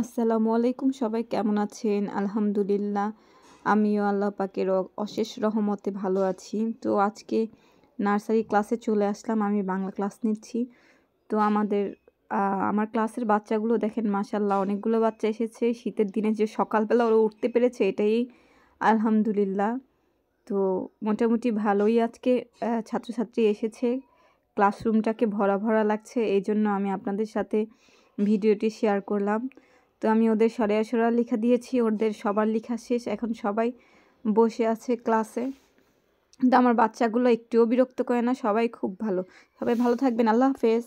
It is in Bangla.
আসসালামু আলাইকুম সবাই কেমন আছেন আলহামদুলিল্লাহ আমিও আল্লাহ পাকের অশেষ রহমতে ভালো আছি তো আজকে নার্সারি ক্লাসে চলে আসলাম আমি বাংলা ক্লাস নিচ্ছি তো আমাদের আমার ক্লাসের বাচ্চাগুলো দেখেন মাসাল্লাহ অনেকগুলো বাচ্চা এসেছে শীতের দিনে যে সকালবেলা ওরা উঠতে পেরেছে এটাই আলহামদুলিল্লাহ তো মোটামুটি ভালোই আজকে ছাত্রছাত্রী এসেছে ক্লাসরুমটাকে ভরা ভরা লাগছে এই জন্য আমি আপনাদের সাথে ভিডিওটি শেয়ার করলাম তো আমি ওদের সরেয়া সরা লেখা দিয়েছি ওদের সবার লেখা শেষ এখন সবাই বসে আছে ক্লাসে তো আমার বাচ্চাগুলো একটুও বিরক্ত করে না সবাই খুব ভালো সবাই ভালো থাকবেন আল্লাহ হাফেজ